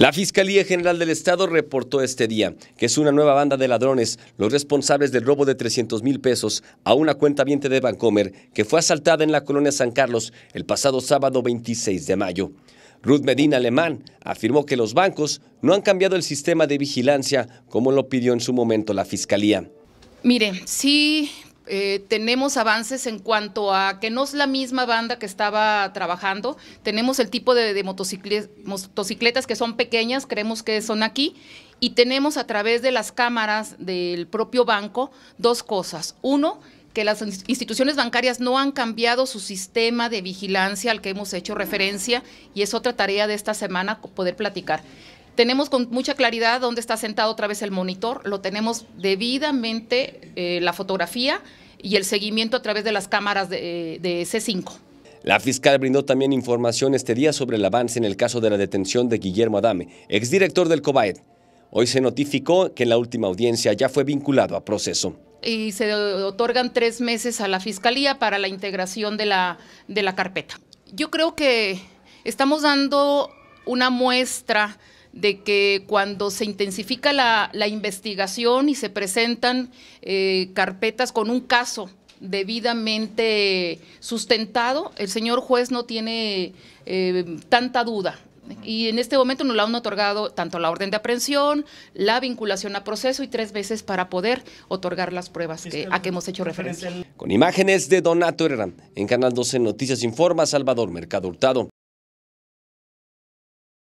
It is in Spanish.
La Fiscalía General del Estado reportó este día que es una nueva banda de ladrones los responsables del robo de 300 mil pesos a una cuenta viente de Bancomer que fue asaltada en la colonia San Carlos el pasado sábado 26 de mayo. Ruth Medina Alemán afirmó que los bancos no han cambiado el sistema de vigilancia como lo pidió en su momento la Fiscalía. Mire, sí eh, tenemos avances en cuanto a que no es la misma banda que estaba trabajando, tenemos el tipo de, motocicletas, motocicletas que son pequeñas, creemos que son aquí, y tenemos a través de las cámaras del propio banco dos cosas. Uno, que las instituciones bancarias no han cambiado su sistema de vigilancia al que hemos hecho referencia y es otra tarea de esta semana poder platicar. Tenemos con mucha claridad dónde está sentado otra vez el monitor, lo tenemos debidamente eh, la fotografía y el seguimiento a través de las cámaras de, C5. La fiscal brindó también información este día sobre el avance en el caso de la detención de Guillermo Adame, exdirector del COBAED. Hoy se notificó que en la última audiencia ya fue vinculado a proceso. Y se otorgan tres meses a la fiscalía para la integración de la, de la carpeta. Yo creo que estamos dando una muestra de que cuando se intensifica la, investigación y se presentan eh, carpetas con un caso debidamente sustentado, el señor juez no tiene eh, tanta duda. Y en este momento nos la han otorgado tanto la orden de aprehensión, la vinculación a proceso y tres veces para poder otorgar las pruebas que, a que hemos hecho referencia. Con imágenes de Donato Herrán, en Canal 12 Noticias Informa Salvador Mercado Hurtado.